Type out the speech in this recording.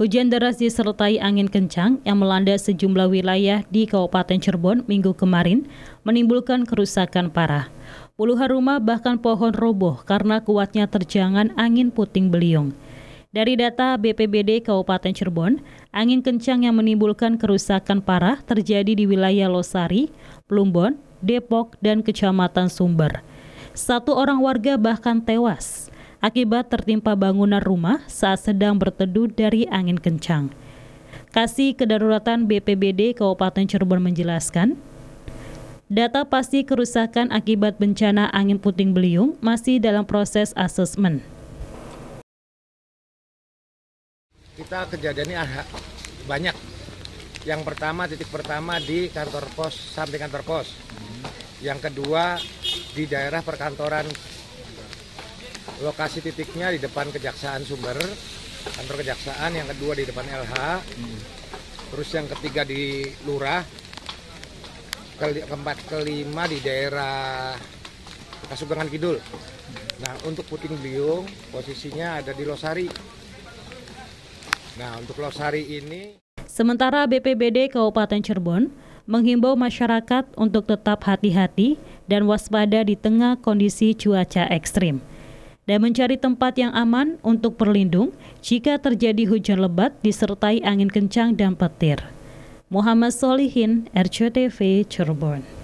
Hujan deras disertai angin kencang yang melanda sejumlah wilayah di Kabupaten Cirebon minggu kemarin menimbulkan kerusakan parah. Puluhan rumah bahkan pohon roboh karena kuatnya terjangan angin puting beliung. Dari data BPBD Kabupaten Cirebon, angin kencang yang menimbulkan kerusakan parah terjadi di wilayah Losari, Plumbon, Depok, dan Kecamatan Sumber. Satu orang warga bahkan tewas akibat tertimpa bangunan rumah saat sedang berteduh dari angin kencang. Kasih Kedaruratan BPBD Kabupaten Cirebon menjelaskan, data pasti kerusakan akibat bencana angin puting beliung masih dalam proses asesmen. Kita kejadian ini banyak. Yang pertama, titik pertama di kantor pos, samping kantor pos. Yang kedua, di daerah perkantoran lokasi titiknya di depan Kejaksaan Sumber, kantor Kejaksaan, yang kedua di depan LH, hmm. terus yang ketiga di Lurah, ke keempat kelima di daerah Kasugangan Kidul. Nah, untuk puting beliung posisinya ada di Losari. Nah, untuk Losari ini Sementara BPBD Kabupaten Cirebon menghimbau masyarakat untuk tetap hati-hati dan waspada di tengah kondisi cuaca ekstrim dan mencari tempat yang aman untuk berlindung jika terjadi hujan lebat disertai angin kencang dan petir. Muhammad Solihin, RCTV, Cirebon.